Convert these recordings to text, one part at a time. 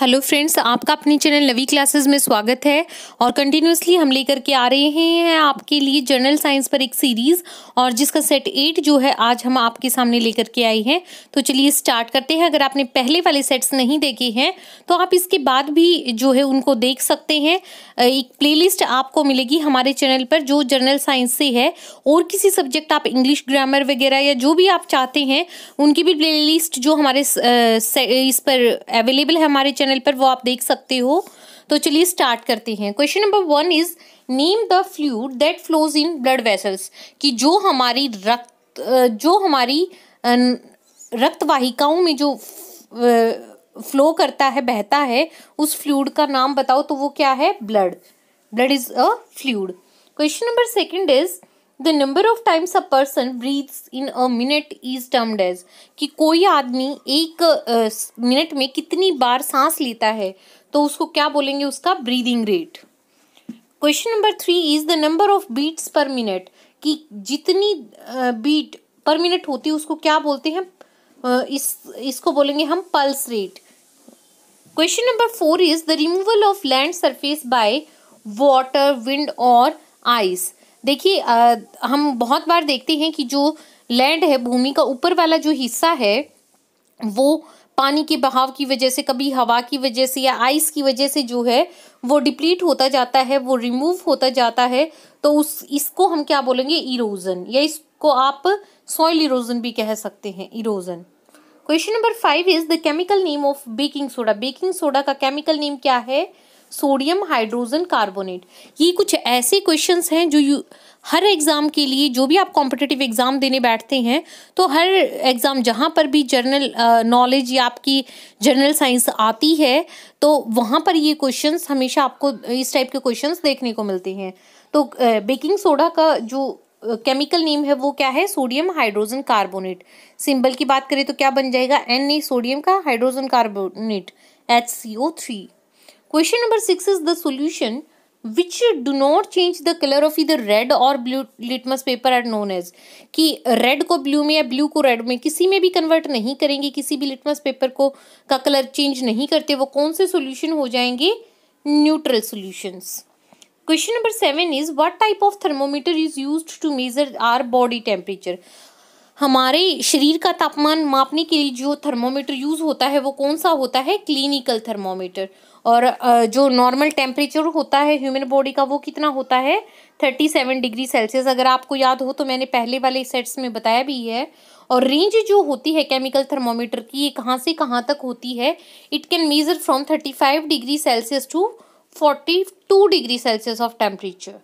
hello friends आपका अपने channel लवी classes में स्वागत है और कंटिन्यूसली हम लेकर के आ रहे हैं आपके लिए जनरल साइंस पर एक सीरीज़ और जिसका सेट एट जो है आज हम आपके सामने लेकर के आए हैं तो चलिए स्टार्ट करते हैं अगर आपने पहले वाले सेट्स नहीं देखे हैं तो आप इसके बाद भी जो है उनको देख सकते हैं एक प्ले आपको मिलेगी हमारे चैनल पर जो जर्नल साइंस से है और किसी सब्जेक्ट आप इंग्लिश ग्रामर वगैरह या जो भी आप चाहते हैं उनकी भी प्ले जो हमारे इस पर अवेलेबल है हमारे चैनल चैनल पर वो आप देख सकते हो तो चलिए स्टार्ट करते हैं question number one is name the fluid that flows in blood vessels कि जो हमारी रक्त जो हमारी रक्त वाहिकाओं में जो फ्लो करता है बहता है उस फ्लूड का नाम बताओ तो वो क्या है blood blood is a fluid question number second is the number of times a person breathe in a minute is termed as कि कोई आदमी एक मिनट में कितनी बार सांस लेता है तो उसको क्या बोलेंगे उसका breathing rate question number three is the number of beats per minute कि जितनी बीट पर मिनट होती है उसको क्या बोलते हैं इस इसको बोलेंगे हम pulse rate question number four is the removal of land surface by water wind और आइस देखिए हम बहुत बार देखते हैं कि जो लैंड है भूमि का ऊपर वाला जो हिस्सा है वो पानी के बहाव की वजह से कभी हवा की वजह से या आइस की वजह से जो है वो डिप्लीट होता जाता है वो रिमूव होता जाता है तो उस इसको हम क्या बोलेंगे इरोजन या इसको आप सॉइल इरोजन भी कह सकते हैं erosion question number five is the chemical name of baking soda baking soda का केमिकल नेम क्या है सोडियम हाइड्रोजन कार्बोनेट ये कुछ ऐसे क्वेश्चंस हैं जो यू हर एग्ज़ाम के लिए जो भी आप कॉम्पिटिटिव एग्ज़ाम देने बैठते हैं तो हर एग्ज़ाम जहाँ पर भी जनरल नॉलेज या आपकी जनरल साइंस आती है तो वहाँ पर ये क्वेश्चंस हमेशा आपको इस टाइप के क्वेश्चंस देखने को मिलते हैं तो बेकिंग सोडा का जो केमिकल नेम है वो क्या है सोडियम हाइड्रोजन कार्बोनेट सिंबल की बात करें तो क्या बन जाएगा एन ए सोडियम का hydrogen carbonate H C O three Question number 6 is the solution which do not change the color of either red or blue litmus paper are known as कि red को blue में या blue को red में किसी में भी convert नहीं करेंगे किसी भी litmus paper को का color change नहीं करते वो कौन से solution हो जाएंगे neutral solutions question number 7 is what type of thermometer is used to measure our body temperature हमारे शरीर का तापमान मापने के लिए जो थर्मोमीटर यूज़ होता है वो कौन सा होता है क्लिनिकल थर्मोमीटर और जो नॉर्मल टेम्परेचर होता है ह्यूमन बॉडी का वो कितना होता है थर्टी सेवन डिग्री सेल्सियस अगर आपको याद हो तो मैंने पहले वाले सेट्स में बताया भी है और रेंज जो होती है केमिकल थर्मोमीटर की ये कहाँ से कहाँ तक होती है it can measure from thirty five degree celsius to forty two degree celsius of temperature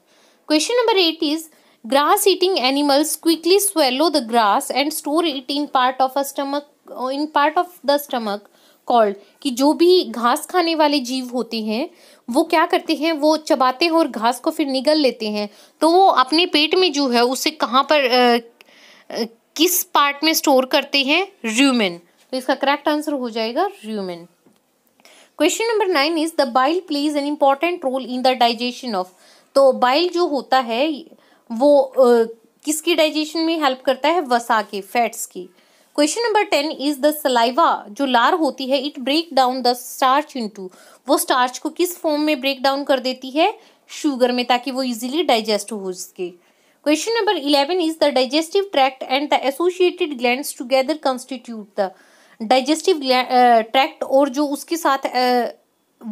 question number eight is Grass eating animals quickly swallow the grass and store it in part of a stomach uh, in part of the stomach called कि जो भी घास खाने वाले जीव होते हैं वो क्या करते हैं वो चबाते हैं और घास को फिर निगल लेते हैं तो वो अपने पेट में जो है उसे कहाँ पर आ, आ, किस पार्ट में स्टोर करते हैं र्यूमेन तो इसका करेक्ट आंसर हो जाएगा rumen question number nine is the bile plays an important role in the digestion of तो बाइल जो होता है वो किसकी डाइजेशन में हेल्प करता है वसा के फैट्स की question number ten is the saliva जो लार होती है it break down the starch into वो स्टार्च को किस फॉर्म में ब्रेक डाउन कर देती है शुगर में ताकि वो इजीली डाइजेस्ट हो सके question number eleven is the digestive tract and the associated gland together constitute the digestive tract और जो उसके साथ uh,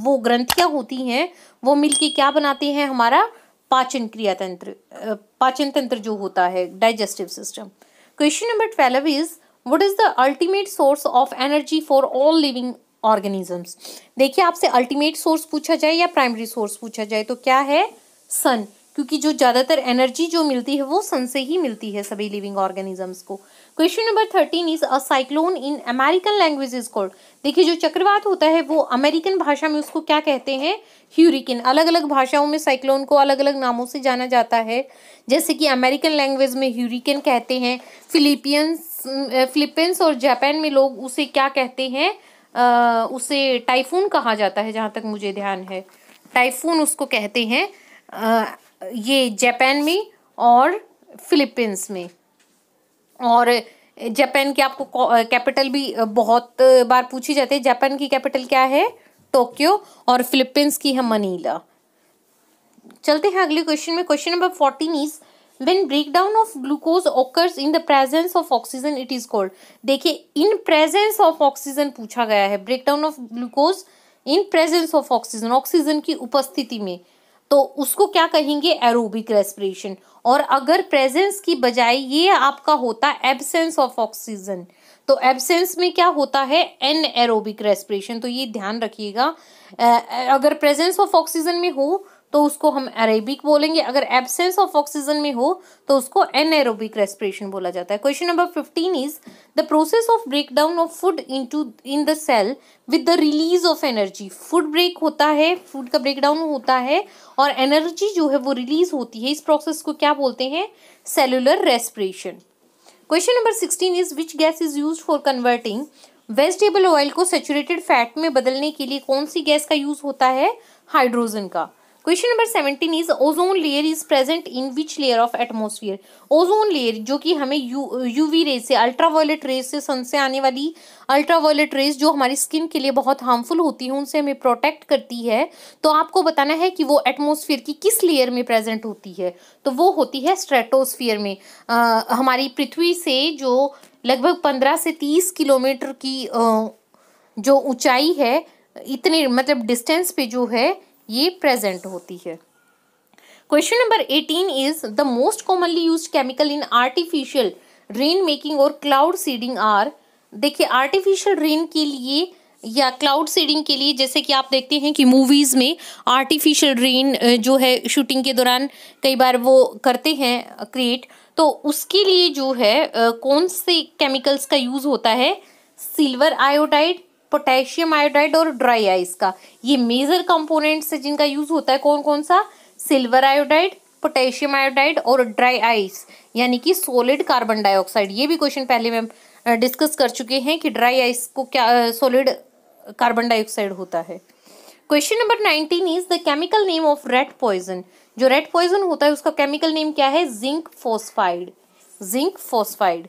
वो ग्रंथियाँ होती हैं वो मिलके क्या बनाते हैं हमारा पाचन क्रिया तंत्र पाचन तंत्र जो होता है digestive system question number twelve is what is the ultimate source of energy for all living organisms देखिए आपसे अल्टीमेट सोर्स पूछा जाए या प्राइमरी सोर्स पूछा जाए तो क्या है सन क्योंकि जो ज़्यादातर एनर्जी जो मिलती है वो सन से ही मिलती है सभी लिविंग ऑर्गेनिजम्स को question number thirteen is a cyclone in American language is called देखिए जो चक्रवात होता है वो अमेरिकन भाषा में उसको क्या कहते हैं ह्यूरिकिन अलग अलग भाषाओं में साइक्लोन को अलग अलग नामों से जाना जाता है जैसे कि अमेरिकन लैंग्वेज में ह्यूरिकन कहते हैं फिलिपियंस फिलिपींस और जापान में लोग उसे क्या कहते हैं उसे टाइफून कहा जाता है जहाँ तक मुझे ध्यान है टाइफून उसको कहते हैं ये जापान में और फिलीपींस में और जापान की आपको कैपिटल भी बहुत बार पूछी जाती है जापान की कैपिटल क्या है टोक्यो और फिलिपींस की है मनीला चलते हैं अगले क्वेश्चन में question number fourteen is when break down of glucose occurs in the presence of oxygen it is called देखिए इन प्रेजेंस ऑफ ऑक्सीजन पूछा गया है break down of glucose in presence of oxygen oxygen की उपस्थिति में तो उसको क्या कहेंगे एरोबिक रेस्पिरेशन और अगर प्रेजेंस की बजाय ये आपका होता एबसेंस ऑफ ऑक्सीजन तो एबसेंस में क्या होता है एन एरोबिक रेस्पिरेशन तो ये ध्यान रखिएगा अगर प्रेजेंस ऑफ ऑक्सीजन में हो तो उसको हम एरेबिक बोलेंगे अगर एबसेंस ऑफ ऑक्सीजन में हो तो उसको एनएरोबिक रेस्पिरेशन बोला जाता है question number fifteen is the process of break down of food into in the cell with the release of energy food break होता है फूड का ब्रेक डाउन होता है और एनर्जी जो है वो रिलीज होती है इस प्रोसेस को क्या बोलते हैं cellular respiration question number sixteen is which gas is use for converting vegetable oil को सेचुरेटेड फैट में बदलने के लिए कौन सी गैस का यूज होता है हाइड्रोजन का question number seventeen is ozone layer is present in which layer of atmosphere ozone layer जो कि हमें यू यू रेज से अल्ट्रा वायलेट रेज से सन से आने वाली अल्ट्रा वायलेट रेज जो हमारी स्किन के लिए बहुत हार्मफुल होती है उनसे हमें प्रोटेक्ट करती है तो आपको बताना है कि वो एटमोसफियर की किस लेयर में प्रेजेंट होती है तो वो होती है स्ट्रेटोस्फियर में आ, हमारी पृथ्वी से जो लगभग पंद्रह से तीस किलोमीटर की आ, जो ऊंचाई है इतने मतलब डिस्टेंस पे जो है ये प्रेजेंट होती है question number eighteen is the most commonly use chemical in artificial rain making और क्लाउड सीडिंग आर देखिए आर्टिफिशियल रेन के लिए या क्लाउड सीडिंग के लिए जैसे कि आप देखते हैं कि मूवीज़ में आर्टिफिशियल रेन जो है शूटिंग के दौरान कई बार वो करते हैं क्रिएट तो उसके लिए जो है कौन से केमिकल्स का यूज़ होता है सिल्वर आयोडाइड पोटेशियम आयोडाइड और ड्राई आइस का ये मेजर कंपोनेंट्स है जिनका यूज़ होता है कौन कौन सा सिल्वर आयोडाइड पोटेशियम आयोडाइड और ड्राई आइस यानी कि सोलिड कार्बन डाइऑक्साइड ये भी क्वेश्चन पहले मैं डिस्कस कर चुके हैं कि ड्राई आइस को क्या सोलिड कार्बन डाइऑक्साइड होता है question number nineteen is the chemical name of red poison जो रेड पॉइजन होता है उसका केमिकल नेम क्या है zinc phosphide zinc phosphide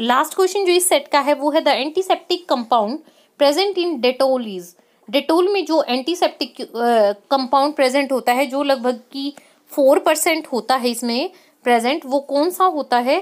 last question जो इस सेट का है वो है the antiseptic compound present in Dettol is Dettol में जो एंटीसेप्टिक कंपाउंड प्रेजेंट होता है जो लगभग की फोर परसेंट होता है इसमें प्रेजेंट वो कौन सा होता है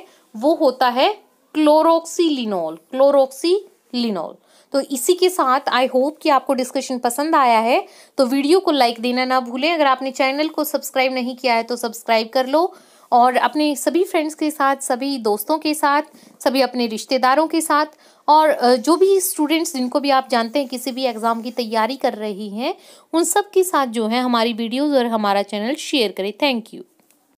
वो होता है क्लोरोक्सीलिनॉल क्लोरोक्सीलिनॉल तो इसी के साथ आई होप कि आपको डिस्कशन पसंद आया है तो वीडियो को लाइक देना ना भूलें अगर आपने चैनल को सब्सक्राइब नहीं किया है तो सब्सक्राइब कर लो और अपने सभी फ्रेंड्स के साथ सभी दोस्तों के साथ सभी अपने रिश्तेदारों के साथ और जो भी स्टूडेंट्स जिनको भी आप जानते हैं किसी भी एग्ज़ाम की तैयारी कर रही हैं उन सब के साथ जो है हमारी वीडियोज़ और हमारा चैनल शेयर करें थैंक यू